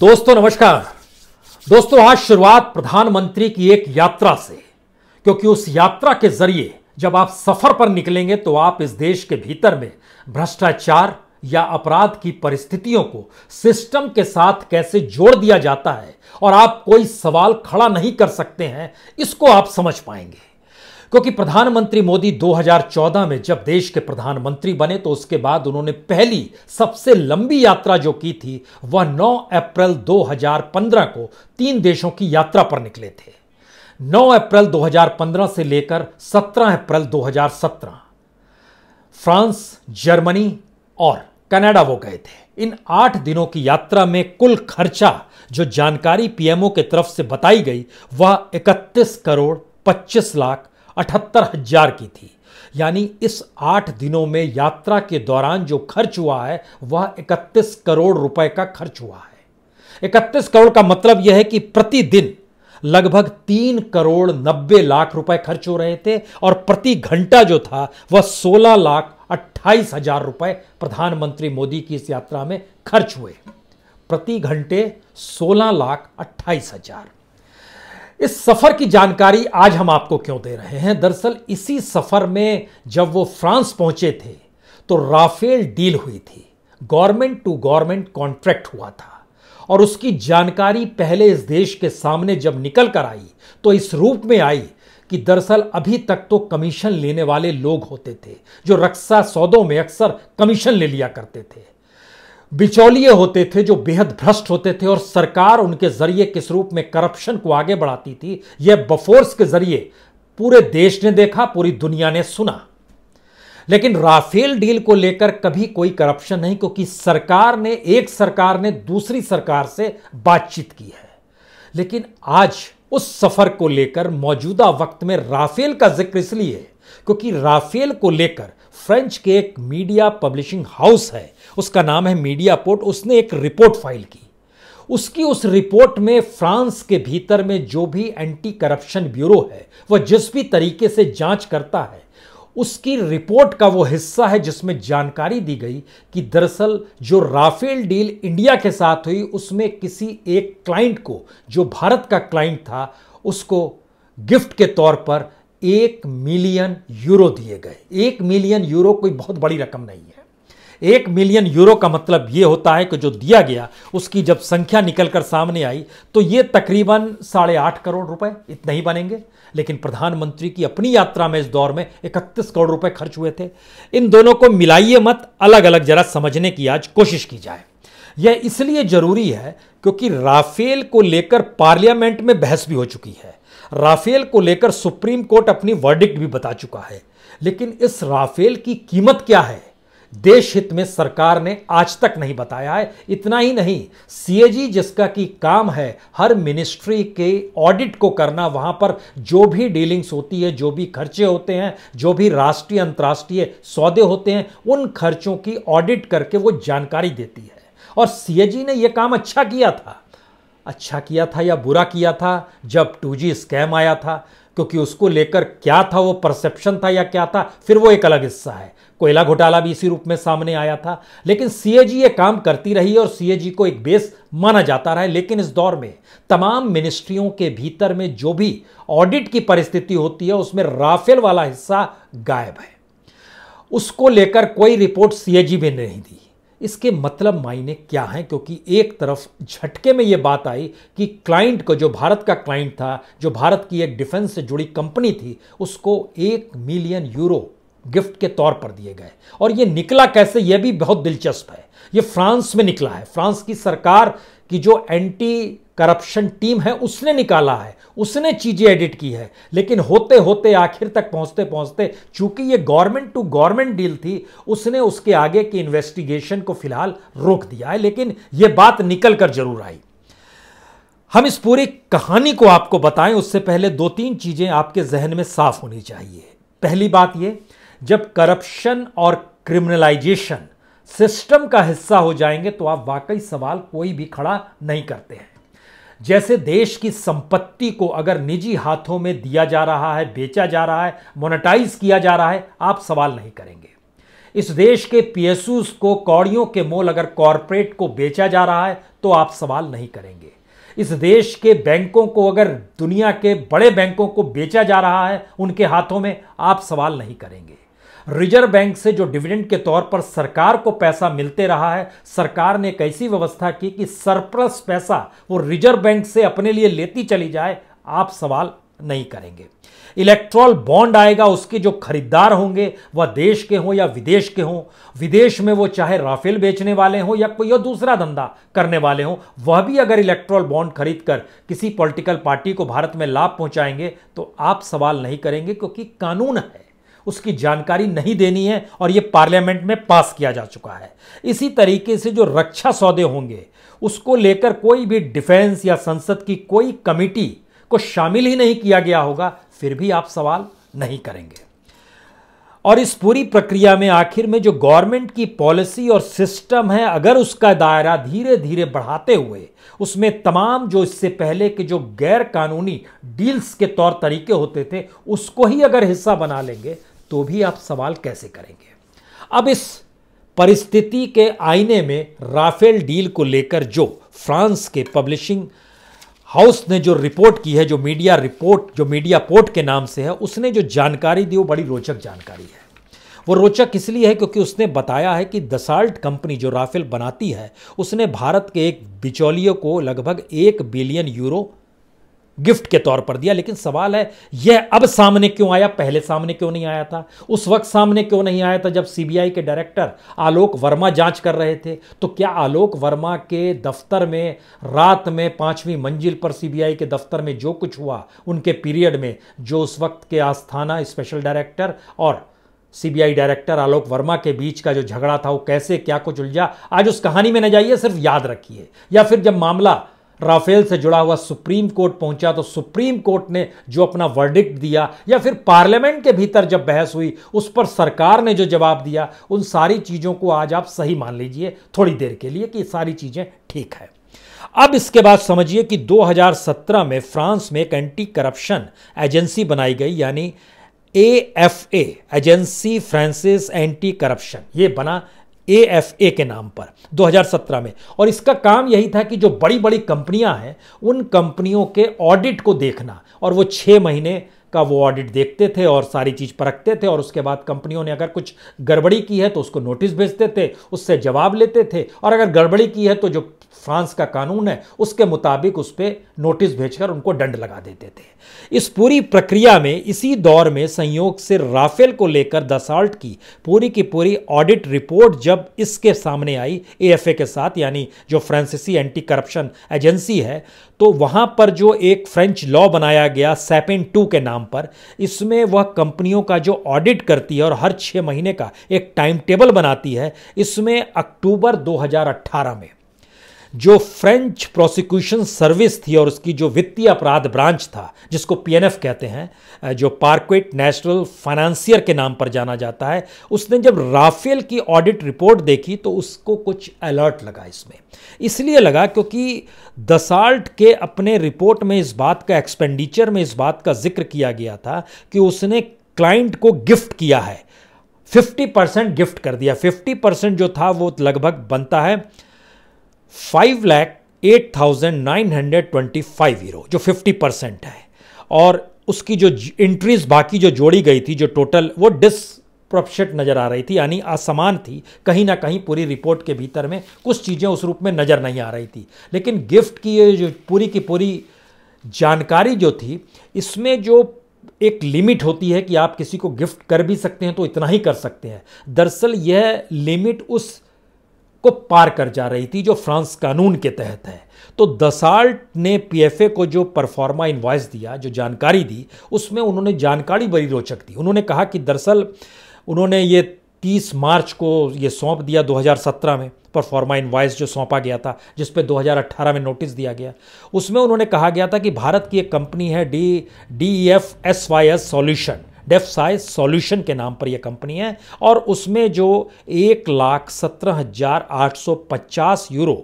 दोस्तों नमस्कार दोस्तों आज शुरुआत प्रधानमंत्री की एक यात्रा से क्योंकि उस यात्रा के जरिए जब आप सफर पर निकलेंगे तो आप इस देश के भीतर में भ्रष्टाचार या अपराध की परिस्थितियों को सिस्टम के साथ कैसे जोड़ दिया जाता है और आप कोई सवाल खड़ा नहीं कर सकते हैं इसको आप समझ पाएंगे क्योंकि प्रधानमंत्री मोदी 2014 में जब देश के प्रधानमंत्री बने तो उसके बाद उन्होंने पहली सबसे लंबी यात्रा जो की थी वह 9 अप्रैल 2015 को तीन देशों की यात्रा पर निकले थे 9 अप्रैल 2015 से लेकर 17 अप्रैल 2017 फ्रांस जर्मनी और कनाडा वो गए थे इन आठ दिनों की यात्रा में कुल खर्चा जो जानकारी पीएमओ के तरफ से बताई गई वह 31 करोड़ 25 लाख अठहत्तर हजार की थी यानी इस आठ दिनों में यात्रा के दौरान जो खर्च हुआ है वह इकतीस करोड़ रुपए का खर्च हुआ है इकतीस करोड़ का मतलब यह है कि प्रतिदिन लगभग तीन करोड़ नब्बे लाख रुपए खर्च हो रहे थे और प्रति घंटा जो था वह सोलह लाख अट्ठाईस हजार रुपए प्रधानमंत्री मोदी की इस यात्रा में खर्च हुए प्रति घंटे सोलह लाख अट्ठाईस हजार इस सफ़र की जानकारी आज हम आपको क्यों दे रहे हैं दरअसल इसी सफ़र में जब वो फ्रांस पहुंचे थे तो राफेल डील हुई थी गवर्नमेंट टू गवर्नमेंट कॉन्ट्रैक्ट हुआ था और उसकी जानकारी पहले इस देश के सामने जब निकल कर आई तो इस रूप में आई कि दरअसल अभी तक तो कमीशन लेने वाले लोग होते थे जो रक्षा सौदों में अक्सर कमीशन ले लिया करते थे बिचौलिए होते थे जो बेहद भ्रष्ट होते थे और सरकार उनके जरिए किस रूप में करप्शन को आगे बढ़ाती थी यह बफोर्स के जरिए पूरे देश ने देखा पूरी दुनिया ने सुना लेकिन राफेल डील को लेकर कभी कोई करप्शन नहीं क्योंकि सरकार ने एक सरकार ने दूसरी सरकार से बातचीत की है लेकिन आज उस सफर को लेकर मौजूदा वक्त में राफेल का जिक्र इसलिए क्योंकि राफेल को लेकर फ्रेंच के एक मीडिया पब्लिशिंग हाउस है उसका नाम है मीडिया पोर्ट उसने एक रिपोर्ट फाइल की उसकी उस रिपोर्ट में फ्रांस के भीतर में जो भी एंटी करप्शन ब्यूरो है वह जिस भी तरीके से जांच करता है उसकी रिपोर्ट का वो हिस्सा है जिसमें जानकारी दी गई कि दरअसल जो राफेल डील इंडिया के साथ हुई उसमें किसी एक क्लाइंट को जो भारत का क्लाइंट था उसको गिफ्ट के तौर पर एक मिलियन यूरो दिए गए एक मिलियन यूरो कोई बहुत बड़ी रकम नहीं है एक मिलियन यूरो का मतलब ये होता है कि जो दिया गया उसकी जब संख्या निकलकर सामने आई तो ये तकरीबन साढ़े आठ करोड़ रुपए इतना ही बनेंगे लेकिन प्रधानमंत्री की अपनी यात्रा में इस दौर में इकतीस करोड़ रुपए खर्च हुए थे इन दोनों को मिलाइए मत अलग अलग जरा समझने की आज कोशिश की जाए यह इसलिए जरूरी है क्योंकि राफेल को लेकर पार्लियामेंट में बहस भी हो चुकी है राफेल को लेकर सुप्रीम कोर्ट अपनी वर्डिक्ट भी बता चुका है लेकिन इस राफेल की कीमत क्या है देश हित में सरकार ने आज तक नहीं बताया है इतना ही नहीं सीएजी जिसका कि काम है हर मिनिस्ट्री के ऑडिट को करना वहां पर जो भी डीलिंग्स होती है जो भी खर्चे होते हैं जो भी राष्ट्रीय अंतर्राष्ट्रीय सौदे होते हैं उन खर्चों की ऑडिट करके वो जानकारी देती है और सीएजी ने यह काम अच्छा किया था अच्छा किया था या बुरा किया था जब टू जी स्कैम आया था क्योंकि उसको लेकर क्या था वो परसेप्शन था या क्या था फिर वो एक अलग हिस्सा है कोयला घोटाला भी इसी रूप में सामने आया था लेकिन सी ये काम करती रही और सी को एक बेस माना जाता रहा है लेकिन इस दौर में तमाम मिनिस्ट्रियों के भीतर में जो भी ऑडिट की परिस्थिति होती है उसमें राफेल वाला हिस्सा गायब है उसको लेकर कोई रिपोर्ट सी भी नहीं दी इसके मतलब मायने क्या हैं क्योंकि एक तरफ झटके में ये बात आई कि क्लाइंट को जो भारत का क्लाइंट था जो भारत की एक डिफेंस से जुड़ी कंपनी थी उसको एक मिलियन यूरो गिफ्ट के तौर पर दिए गए और ये निकला कैसे ये भी बहुत दिलचस्प है ये फ्रांस में निकला है फ्रांस की सरकार कि जो एंटी करप्शन टीम है उसने निकाला है उसने चीज़ें एडिट की है लेकिन होते होते आखिर तक पहुंचते पहुंचते चूंकि ये गवर्नमेंट टू गवर्नमेंट डील थी उसने उसके आगे की इन्वेस्टिगेशन को फिलहाल रोक दिया है लेकिन ये बात निकल कर जरूर आई हम इस पूरी कहानी को आपको बताएं उससे पहले दो तीन चीज़ें आपके जहन में साफ होनी चाहिए पहली बात यह जब करप्शन और क्रिमिनलाइजेशन सिस्टम का हिस्सा हो जाएंगे तो आप वाकई सवाल कोई भी खड़ा नहीं करते हैं जैसे देश की संपत्ति को अगर निजी हाथों में दिया जा रहा है बेचा जा रहा है मोनेटाइज किया जा रहा है आप सवाल नहीं करेंगे इस देश के पीएसूस को कौड़ियों के मोल अगर कॉरपोरेट को बेचा जा रहा है तो आप सवाल नहीं करेंगे इस देश के बैंकों को अगर दुनिया के बड़े बैंकों को बेचा जा रहा है उनके हाथों में आप सवाल नहीं करेंगे रिजर्व बैंक से जो डिविडेंड के तौर पर सरकार को पैसा मिलते रहा है सरकार ने एक ऐसी व्यवस्था की कि सरप्लस पैसा वो रिजर्व बैंक से अपने लिए लेती चली जाए आप सवाल नहीं करेंगे इलेक्ट्रॉल बॉन्ड आएगा उसके जो खरीदार होंगे वह देश के हों या विदेश के हों विदेश में वो चाहे राफेल बेचने वाले हों या कोई और दूसरा धंधा करने वाले हों वह भी अगर इलेक्ट्रॉल बॉन्ड खरीद कर किसी पॉलिटिकल पार्टी को भारत में लाभ पहुंचाएंगे तो आप सवाल नहीं करेंगे क्योंकि कानून है उसकी जानकारी नहीं देनी है और ये पार्लियामेंट में पास किया जा चुका है इसी तरीके से जो रक्षा सौदे होंगे उसको लेकर कोई भी डिफेंस या संसद की कोई कमेटी को शामिल ही नहीं किया गया होगा फिर भी आप सवाल नहीं करेंगे और इस पूरी प्रक्रिया में आखिर में जो गवर्नमेंट की पॉलिसी और सिस्टम है अगर उसका दायरा धीरे धीरे बढ़ाते हुए उसमें तमाम जो इससे पहले के जो गैर कानूनी डील्स के तौर तरीके होते थे उसको ही अगर हिस्सा बना लेंगे तो भी आप सवाल कैसे करेंगे अब इस परिस्थिति के आईने में राफेल डील को लेकर जो फ्रांस के पब्लिशिंग हाउस ने जो रिपोर्ट की है जो मीडिया रिपोर्ट जो मीडिया पोर्ट के नाम से है उसने जो जानकारी दी वो बड़ी रोचक जानकारी है वो रोचक इसलिए है क्योंकि उसने बताया है कि दसाल्ट कंपनी जो राफेल बनाती है उसने भारत के एक बिचौलियों को लगभग एक बिलियन यूरो गिफ्ट के तौर पर दिया लेकिन सवाल है यह अब सामने क्यों आया पहले सामने क्यों नहीं आया था उस वक्त सामने क्यों नहीं आया था जब सीबीआई के डायरेक्टर आलोक वर्मा जांच कर रहे थे तो क्या आलोक वर्मा के दफ्तर में रात में पांचवी मंजिल पर सीबीआई के दफ्तर में जो कुछ हुआ उनके पीरियड में जो उस वक्त के आस्थाना स्पेशल डायरेक्टर और सीबीआई डायरेक्टर आलोक वर्मा के बीच का जो झगड़ा था वो कैसे क्या कुछ उलझा आज उस कहानी में न जाइए सिर्फ याद रखिए या फिर जब मामला राफेल से जुड़ा हुआ सुप्रीम कोर्ट पहुंचा तो सुप्रीम कोर्ट ने जो अपना वर्डिक्ट दिया या फिर पार्लियामेंट के भीतर जब बहस हुई उस पर सरकार ने जो जवाब दिया उन सारी चीज़ों को आज आप सही मान लीजिए थोड़ी देर के लिए कि सारी चीज़ें ठीक है अब इसके बाद समझिए कि 2017 में फ्रांस में एक एंटी करप्शन एजेंसी बनाई गई यानी A F A agency Francaise anti corruption ये बना ए के नाम पर 2017 में और इसका काम यही था कि जो बड़ी बड़ी कंपनियां हैं उन कंपनियों के ऑडिट को देखना और वो छः महीने का वो ऑडिट देखते थे और सारी चीज़ परखते थे और उसके बाद कंपनियों ने अगर कुछ गड़बड़ी की है तो उसको नोटिस भेजते थे उससे जवाब लेते थे और अगर गड़बड़ी की है तो जो फ्रांस का कानून है उसके मुताबिक उस पर नोटिस भेजकर उनको दंड लगा देते थे इस पूरी प्रक्रिया में इसी दौर में संयोग से राफेल को लेकर दसाल्ट की पूरी की पूरी ऑडिट रिपोर्ट जब इसके सामने आई एएफए के साथ यानी जो फ्रांसीसी एंटी करप्शन एजेंसी है तो वहाँ पर जो एक फ्रेंच लॉ बनाया गया सेपेन टू के नाम नाम पर इसमें वह कंपनियों का जो ऑडिट करती है और हर छः महीने का एक टाइम टेबल बनाती है इसमें अक्टूबर 2018 में जो फ्रेंच प्रोसिक्यूशन सर्विस थी और उसकी जो वित्तीय अपराध ब्रांच था जिसको पीएनएफ कहते हैं जो पार्कवेट नेशनल फाइनेंसियर के नाम पर जाना जाता है उसने जब राफेल की ऑडिट रिपोर्ट देखी तो उसको कुछ अलर्ट लगा इसमें इसलिए लगा क्योंकि दसाल्ट के अपने रिपोर्ट में इस बात का एक्सपेंडिचर में इस बात का जिक्र किया गया था कि उसने क्लाइंट को गिफ्ट किया है 50 परसेंट गिफ्ट कर दिया 50 परसेंट जो था वो लगभग बनता है five lakh eight thousand nine hundred twenty five euro जो फिफ्टी परसेंट है और उसकी जो इंट्रीज बाकी जो जोड़ी गई थी जो टोटल वो डिस प्रॉफिट नज़र आ रही थी यानी असमान थी कहीं ना कहीं पूरी रिपोर्ट के भीतर में कुछ चीज़ें उस रूप में नज़र नहीं आ रही थी लेकिन गिफ्ट की जो पूरी की पूरी जानकारी जो थी इसमें जो एक लिमिट होती है कि आप किसी को गिफ्ट कर भी सकते हैं तो इतना ही कर सकते हैं दरअसल यह लिमिट उस को पार कर जा रही थी जो फ्रांस कानून के तहत है तो दसाल्ट ने पीएफए को जो परफॉर्मा इन्वाइस दिया जो जानकारी दी उसमें उन्होंने जानकारी बड़ी रोचक दी उन्होंने कहा कि दरअसल उन्होंने ये 30 मार्च को ये सौंप दिया 2017 में परफॉर्मा इन्वाइस जो सौंपा गया था जिस पे 2018 में नोटिस दिया गया उसमें उन्होंने कहा गया था कि भारत की एक कंपनी है D D F S Y S solution Defsys solution के नाम पर यह कंपनी है और उसमें जो एक लाख सत्रह हजार आठ सौ पचास यूरो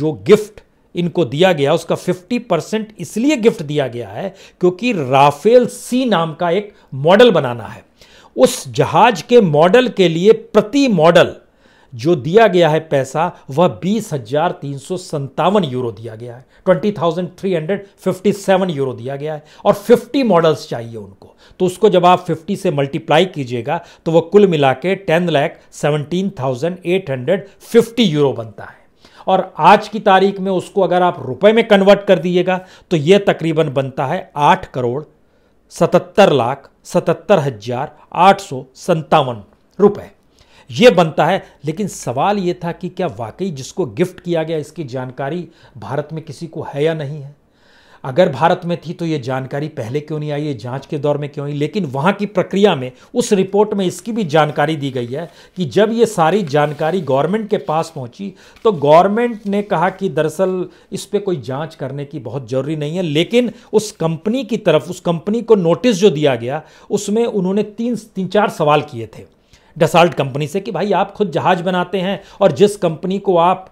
जो गिफ्ट इनको दिया गया उसका 50 परसेंट इसलिए गिफ्ट दिया गया है क्योंकि राफेल सी नाम का एक मॉडल बनाना है उस जहाज के मॉडल के लिए प्रति मॉडल जो दिया गया है पैसा वह बीस हजार तीन सौ संतावन यूरो दिया गया है twenty thousand three hundred fifty seven euro दिया गया है और फिफ्टी मॉडल्स चाहिए उनको तो उसको जब आप 50 से मल्टीप्लाई कीजिएगा तो वह कुल मिला के ten lakh seventeen thousand eight hundred fifty euro बनता है और आज की तारीख में उसको अगर आप रुपए में कन्वर्ट कर दीजिएगा तो यह तकरीबन बनता है आठ करोड़ सतहत्तर लाख सतहत्तर हजार आठ सौ संतावन रुपये ये बनता है लेकिन सवाल ये था कि क्या वाकई जिसको गिफ्ट किया गया इसकी जानकारी भारत में किसी को है या नहीं है अगर भारत में थी तो ये जानकारी पहले क्यों नहीं आई ये जांच के दौर में क्यों आई लेकिन वहाँ की प्रक्रिया में उस रिपोर्ट में इसकी भी जानकारी दी गई है कि जब ये सारी जानकारी गवर्नमेंट के पास पहुँची तो गवर्नमेंट ने कहा कि दरअसल इस पर कोई जाँच करने की बहुत ज़रूरी नहीं है लेकिन उस कंपनी की तरफ उस कंपनी को नोटिस जो दिया गया उसमें उन्होंने तीन तीन चार सवाल किए थे डसाल्ट कंपनी से कि भाई आप खुद जहाज़ बनाते हैं और जिस कंपनी को आप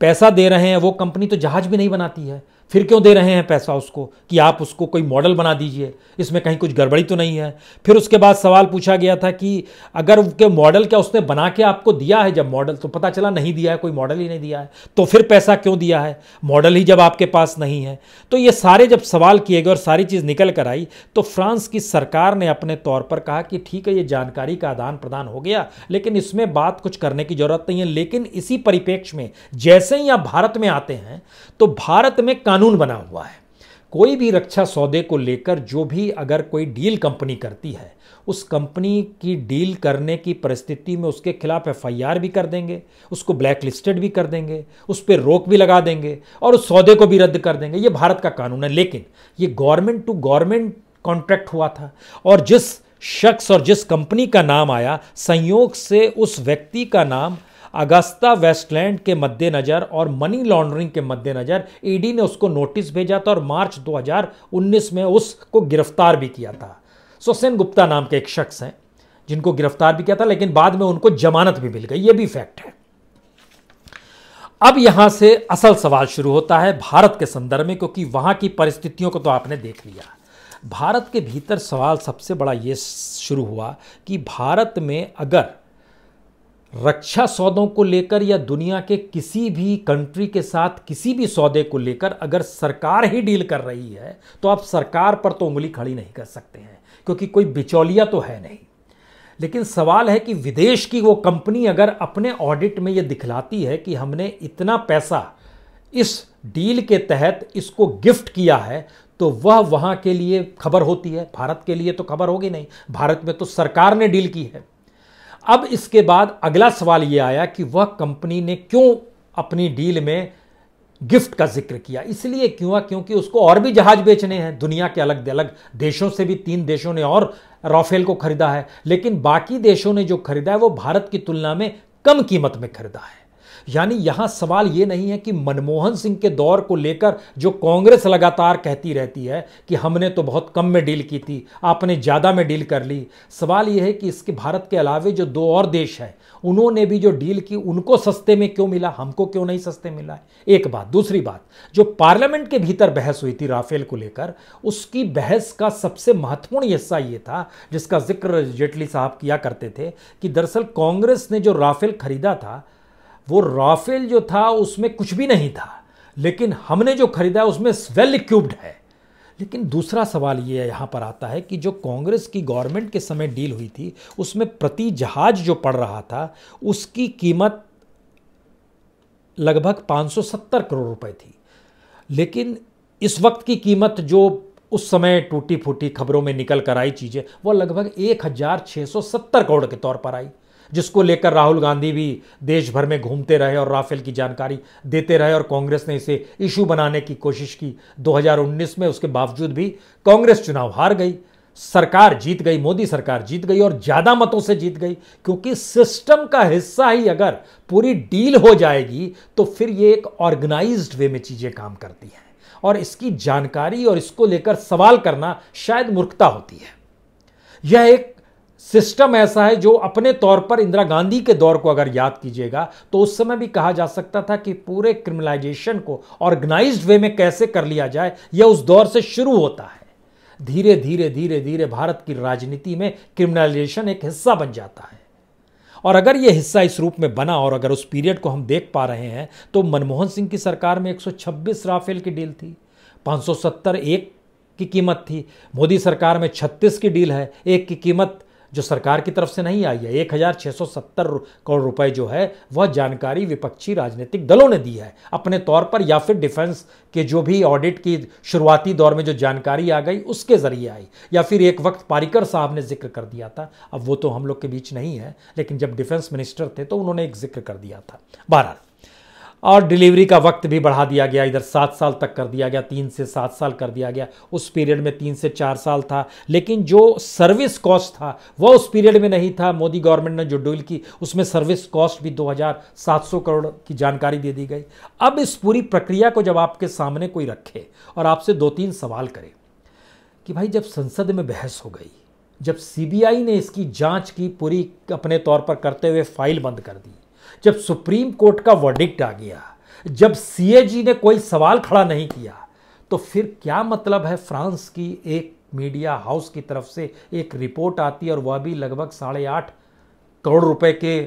पैसा दे रहे हैं वो कंपनी तो जहाज़ भी नहीं बनाती है फिर क्यों दे रहे हैं पैसा उसको कि आप उसको कोई मॉडल बना दीजिए इसमें कहीं कुछ गड़बड़ी तो नहीं है फिर उसके बाद सवाल पूछा गया था कि अगर उनके मॉडल क्या उसने बना के आपको दिया है जब मॉडल तो पता चला नहीं दिया है कोई मॉडल ही नहीं दिया है तो फिर पैसा क्यों दिया है मॉडल ही जब आपके पास नहीं है तो ये सारे जब सवाल किए गए और सारी चीज़ निकल कर आई तो फ्रांस की सरकार ने अपने तौर पर कहा कि ठीक है ये जानकारी का आदान प्रदान हो गया लेकिन इसमें बात कुछ करने की ज़रूरत नहीं है लेकिन इसी परिप्रेक्ष्य में जैसे ही आप भारत में आते हैं तो भारत में कानून बना हुआ है कोई भी रक्षा सौदे को लेकर जो भी अगर कोई डील कंपनी करती है उस कंपनी की डील करने की परिस्थिति में उसके खिलाफ एफ भी कर देंगे उसको ब्लैक लिस्टेड भी कर देंगे उस पर रोक भी लगा देंगे और उस सौदे को भी रद्द कर देंगे ये भारत का कानून है लेकिन ये गवर्नमेंट टू गवर्नमेंट कॉन्ट्रैक्ट हुआ था और जिस शख्स और जिस कंपनी का नाम आया संयोग से उस व्यक्ति का नाम अगस्ता वेस्टलैंड के मद्देनज़र और मनी लॉन्ड्रिंग के मद्देनज़र ईडी ने उसको नोटिस भेजा था और मार्च 2019 में उसको गिरफ्तार भी किया था सुसेन गुप्ता नाम के एक शख्स हैं जिनको गिरफ्तार भी किया था लेकिन बाद में उनको जमानत भी मिल गई ये भी फैक्ट है अब यहां से असल सवाल शुरू होता है भारत के संदर्भ में क्योंकि वहां की परिस्थितियों को तो आपने देख लिया भारत के भीतर सवाल सबसे बड़ा ये शुरू हुआ कि भारत में अगर रक्षा सौदों को लेकर या दुनिया के किसी भी कंट्री के साथ किसी भी सौदे को लेकर अगर सरकार ही डील कर रही है तो आप सरकार पर तो उंगली खड़ी नहीं कर सकते हैं क्योंकि कोई बिचौलिया तो है नहीं लेकिन सवाल है कि विदेश की वो कंपनी अगर अपने ऑडिट में ये दिखलाती है कि हमने इतना पैसा इस डील के तहत इसको गिफ्ट किया है तो वह वहाँ के लिए खबर होती है भारत के लिए तो खबर होगी नहीं भारत में तो सरकार ने डील की है अब इसके बाद अगला सवाल ये आया कि वह कंपनी ने क्यों अपनी डील में गिफ्ट का जिक्र किया इसलिए क्यों क्योंकि उसको और भी जहाज बेचने हैं दुनिया के अलग अलग देशों से भी तीन देशों ने और राफेल को खरीदा है लेकिन बाकी देशों ने जो खरीदा है वो भारत की तुलना में कम कीमत में खरीदा है यानी यहां सवाल ये नहीं है कि मनमोहन सिंह के दौर को लेकर जो कांग्रेस लगातार कहती रहती है कि हमने तो बहुत कम में डील की थी आपने ज़्यादा में डील कर ली सवाल यह है कि इसके भारत के अलावे जो दो और देश हैं उन्होंने भी जो डील की उनको सस्ते में क्यों मिला हमको क्यों नहीं सस्ते मिला एक बात दूसरी बात जो पार्लियामेंट के भीतर बहस हुई थी राफेल को लेकर उसकी बहस का सबसे महत्वपूर्ण हिस्सा ये था जिसका जिक्र जेटली साहब किया करते थे कि दरअसल कांग्रेस ने जो राफेल खरीदा था वो राफेल जो था उसमें कुछ भी नहीं था लेकिन हमने जो खरीदा उसमें वेल इक्विप्ड है लेकिन दूसरा सवाल ये यहाँ पर आता है कि जो कांग्रेस की गवर्नमेंट के समय डील हुई थी उसमें प्रति जहाज जो पड़ रहा था उसकी कीमत लगभग 570 करोड़ रुपए थी लेकिन इस वक्त की कीमत जो उस समय टूटी फूटी खबरों में निकल कर आई चीज़ें वह लगभग 1670 करोड़ के तौर पर आई जिसको लेकर राहुल गांधी भी देश भर में घूमते रहे और राफेल की जानकारी देते रहे और कांग्रेस ने इसे इशू बनाने की कोशिश की 2019 में उसके बावजूद भी कांग्रेस चुनाव हार गई सरकार जीत गई मोदी सरकार जीत गई और ज्यादा मतों से जीत गई क्योंकि सिस्टम का हिस्सा ही अगर पूरी डील हो जाएगी तो फिर ये एक ऑर्गेनाइज्ड वे में चीजें काम करती हैं और इसकी जानकारी और इसको लेकर सवाल करना शायद मूर्खता होती है यह एक सिस्टम ऐसा है जो अपने तौर पर इंदिरा गांधी के दौर को अगर याद कीजिएगा तो उस समय भी कहा जा सकता था कि पूरे क्रिमिनलाइजेशन को ऑर्गेनाइज्ड वे में कैसे कर लिया जाए यह उस दौर से शुरू होता है धीरे धीरे धीरे धीरे भारत की राजनीति में क्रिमिनलाइजेशन एक हिस्सा बन जाता है और अगर यह हिस्सा इस रूप में बना और अगर उस पीरियड को हम देख पा रहे हैं तो मनमोहन सिंह की सरकार में 126 राफेल की डील थी 570 एक की कीमत थी मोदी सरकार में 36 की डील है एक की कीमत जो सरकार की तरफ से नहीं आई है सत्तर करोड़ रुपए जो है वह जानकारी विपक्षी राजनीतिक दलों ने दी है अपने तौर पर या फिर डिफेंस के जो भी ऑडिट की शुरुआती दौर में जो जानकारी आ गई उसके जरिए आई या फिर एक वक्त पारिकर साहब ने जिक्र कर दिया था अब वो तो हम लोग के बीच नहीं है लेकिन जब डिफेंस मिनिस्टर थे तो उन्होंने एक जिक्र कर दिया था बहरहाल और डिलीवरी का वक्त भी बढ़ा दिया गया इधर सात साल तक कर दिया गया तीन से सात साल कर दिया गया उस पीरियड में तीन से चार साल था लेकिन जो सर्विस कॉस्ट था वह उस पीरियड में नहीं था मोदी गवर्नमेंट ने जो डील की उसमें सर्विस कॉस्ट भी 2,700 करोड़ की जानकारी दे दी गई अब इस पूरी प्रक्रिया को जब आपके सामने कोई रखे और आपसे दो तीन सवाल करे कि भाई जब संसद में बहस हो गई जब सीबीआई ने इसकी जांच की पूरी अपने तौर पर करते हुए फाइल बंद कर दी जब सुप्रीम कोर्ट का वर्डिक्ट आ गया जब सीएजी ने कोई सवाल खड़ा नहीं किया तो फिर क्या मतलब है फ्रांस की एक मीडिया हाउस की तरफ से एक रिपोर्ट आती है और वह भी लगभग साढ़े आठ करोड़ रुपए के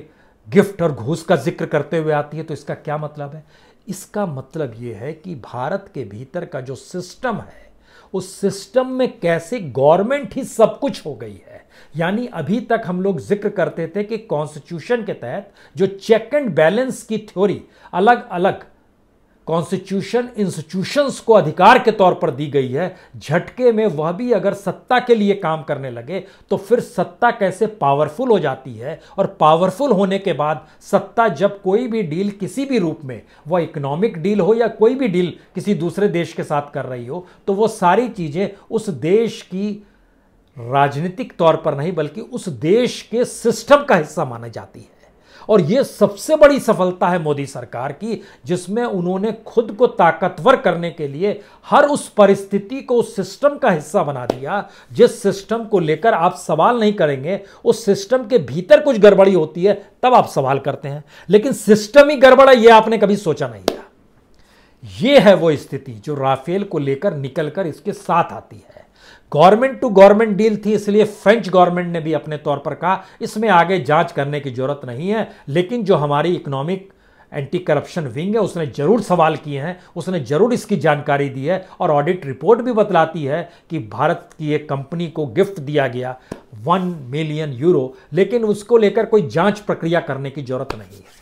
गिफ्ट और घूस का जिक्र करते हुए आती है तो इसका क्या मतलब है इसका मतलब यह है कि भारत के भीतर का जो सिस्टम है उस सिस्टम में कैसे गवर्नमेंट ही सब कुछ हो गई है यानी अभी तक हम लोग जिक्र करते थे कि कॉन्स्टिट्यूशन के तहत जो चेक एंड बैलेंस की थ्योरी अलग अलग कॉन्स्टिट्यूशन इंस्टीट्यूशंस को अधिकार के तौर पर दी गई है झटके में वह भी अगर सत्ता के लिए काम करने लगे तो फिर सत्ता कैसे पावरफुल हो जाती है और पावरफुल होने के बाद सत्ता जब कोई भी डील किसी भी रूप में वह इकोनॉमिक डील हो या कोई भी डील किसी दूसरे देश के साथ कर रही हो तो वो सारी चीज़ें उस देश की राजनीतिक तौर पर नहीं बल्कि उस देश के सिस्टम का हिस्सा मानी जाती है और ये सबसे बड़ी सफलता है मोदी सरकार की जिसमें उन्होंने खुद को ताकतवर करने के लिए हर उस परिस्थिति को उस सिस्टम का हिस्सा बना दिया जिस सिस्टम को लेकर आप सवाल नहीं करेंगे उस सिस्टम के भीतर कुछ गड़बड़ी होती है तब आप सवाल करते हैं लेकिन सिस्टम ही गड़बड़ है यह आपने कभी सोचा नहीं था यह है वो स्थिति जो राफेल को लेकर निकलकर इसके साथ आती है गवर्नमेंट टू गवर्नमेंट डील थी इसलिए फ्रेंच गवर्नमेंट ने भी अपने तौर पर कहा इसमें आगे जांच करने की जरूरत नहीं है लेकिन जो हमारी इकोनॉमिक एंटी करप्शन विंग है उसने जरूर सवाल किए हैं उसने जरूर इसकी जानकारी दी है और ऑडिट रिपोर्ट भी बतलाती है कि भारत की एक कंपनी को गिफ्ट दिया गया वन मिलियन यूरो लेकिन उसको लेकर कोई जांच प्रक्रिया करने की जरूरत नहीं है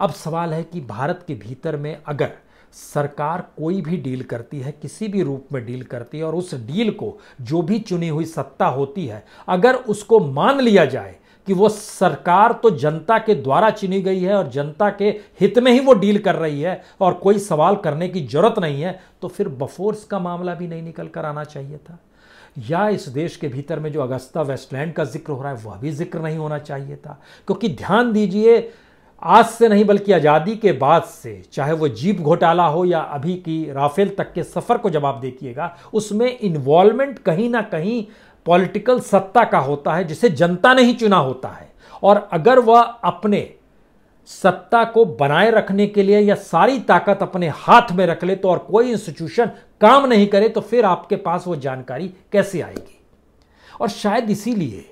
अब सवाल है कि भारत के भीतर में अगर सरकार कोई भी डील करती है किसी भी रूप में डील करती है और उस डील को जो भी चुनी हुई सत्ता होती है अगर उसको मान लिया जाए कि वो सरकार तो जनता के द्वारा चुनी गई है और जनता के हित में ही वो डील कर रही है और कोई सवाल करने की जरूरत नहीं है तो फिर बफोर्स का मामला भी नहीं निकल कर आना चाहिए था या इस देश के भीतर में जो अगस्ता वेस्टलैंड का जिक्र हो रहा है वह भी जिक्र नहीं होना चाहिए था क्योंकि ध्यान दीजिए आज से नहीं बल्कि आज़ादी के बाद से चाहे वो जीप घोटाला हो या अभी की राफेल तक के सफ़र को जब आप देखिएगा उसमें इन्वॉल्वमेंट कहीं ना कहीं पॉलिटिकल सत्ता का होता है जिसे जनता ने ही चुना होता है और अगर वह अपने सत्ता को बनाए रखने के लिए या सारी ताकत अपने हाथ में रख ले तो और कोई इंस्टीट्यूशन काम नहीं करे तो फिर आपके पास वो जानकारी कैसे आएगी और शायद इसीलिए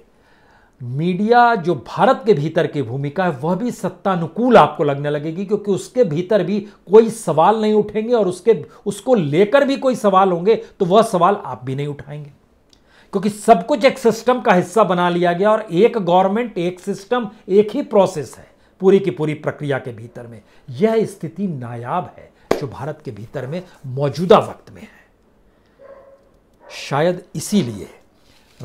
मीडिया जो भारत के भीतर की भूमिका है वह भी सत्तानुकूल आपको लगने लगेगी क्योंकि उसके भीतर भी कोई सवाल नहीं उठेंगे और उसके उसको लेकर भी कोई सवाल होंगे तो वह सवाल आप भी नहीं उठाएंगे क्योंकि सब कुछ एक सिस्टम का हिस्सा बना लिया गया और एक गवर्नमेंट एक सिस्टम एक ही प्रोसेस है पूरी की पूरी प्रक्रिया के भीतर में यह स्थिति नायाब है जो भारत के भीतर में मौजूदा वक्त में है शायद इसीलिए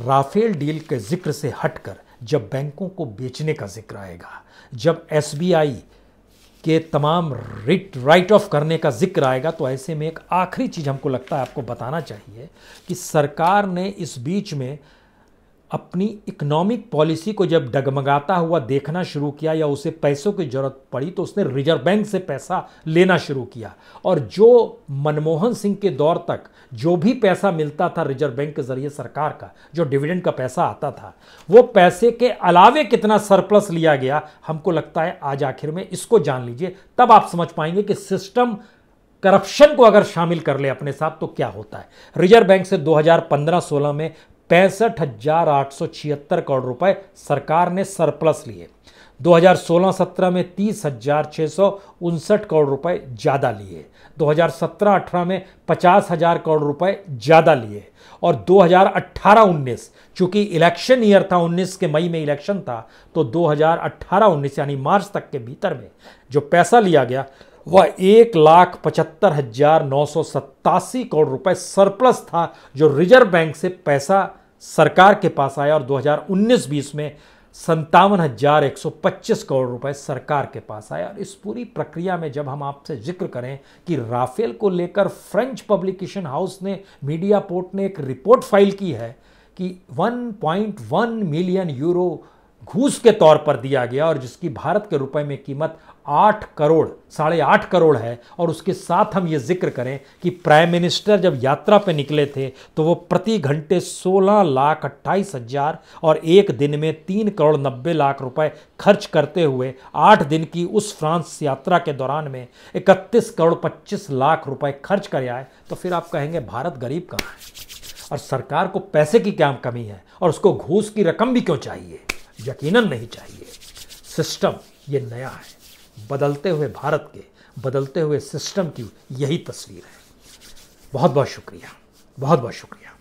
राफेल डील के जिक्र से हटकर जब बैंकों को बेचने का जिक्र आएगा जब एस के तमाम रिट राइट ऑफ करने का जिक्र आएगा तो ऐसे में एक आखिरी चीज़ हमको लगता है आपको बताना चाहिए कि सरकार ने इस बीच में अपनी इकोनॉमिक पॉलिसी को जब डगमगाता हुआ देखना शुरू किया या उसे पैसों की ज़रूरत पड़ी तो उसने रिजर्व बैंक से पैसा लेना शुरू किया और जो मनमोहन सिंह के दौर तक जो भी पैसा मिलता था रिजर्व बैंक के ज़रिए सरकार का जो डिविडेंड का पैसा आता था वो पैसे के अलावे कितना सरप्लस लिया गया हमको लगता है आज आखिर में इसको जान लीजिए तब आप समझ पाएंगे कि सिस्टम करप्शन को अगर शामिल कर ले अपने साथ तो क्या होता है रिजर्व बैंक से 2015-16 में पैंसठ हजार आठ सौ छिहत्तर करोड़ रुपए सरकार ने सरप्लस लिए 2016-17 में तीस हजार छः सौ उनसठ करोड़ रुपए ज़्यादा लिए 2017-18 में पचास हजार करोड़ रुपए ज़्यादा लिए और 2018-19 चूंकि इलेक्शन ईयर था 19 के मई में इलेक्शन था तो 2018-19 यानी मार्च तक के भीतर में जो पैसा लिया गया वह एक लाख पचहत्तर हजार नौ सौ सत्तासी करोड़ रुपए सरप्लस था जो रिजर्व बैंक से पैसा सरकार के पास आया और 2019-20 में संतावन हजार एक सौ पच्चीस करोड़ रुपए सरकार के पास आया और इस पूरी प्रक्रिया में जब हम आपसे जिक्र करें कि राफेल को लेकर फ्रेंच पब्लिकेशन हाउस ने मीडिया पोर्ट ने एक रिपोर्ट फाइल की है कि 1.1 मिलियन यूरो घूस के तौर पर दिया गया और जिसकी भारत के रुपए में कीमत आठ करोड़ साढ़े आठ करोड़ है और उसके साथ हम ये जिक्र करें कि प्राइम मिनिस्टर जब यात्रा पर निकले थे तो वो प्रति घंटे सोलह लाख अट्ठाईस हजार और एक दिन में तीन करोड़ नब्बे लाख रुपए खर्च करते हुए आठ दिन की उस फ्रांस यात्रा के दौरान में इकतीस करोड़ पच्चीस लाख रुपए खर्च कर आए तो फिर आप कहेंगे भारत गरीब कहाँ है और सरकार को पैसे की क्या कमी है और उसको घूस की रकम भी क्यों चाहिए यकीनन नहीं चाहिए सिस्टम ये नया है बदलते हुए भारत के बदलते हुए सिस्टम की यही तस्वीर है बहुत बहुत शुक्रिया बहुत बहुत शुक्रिया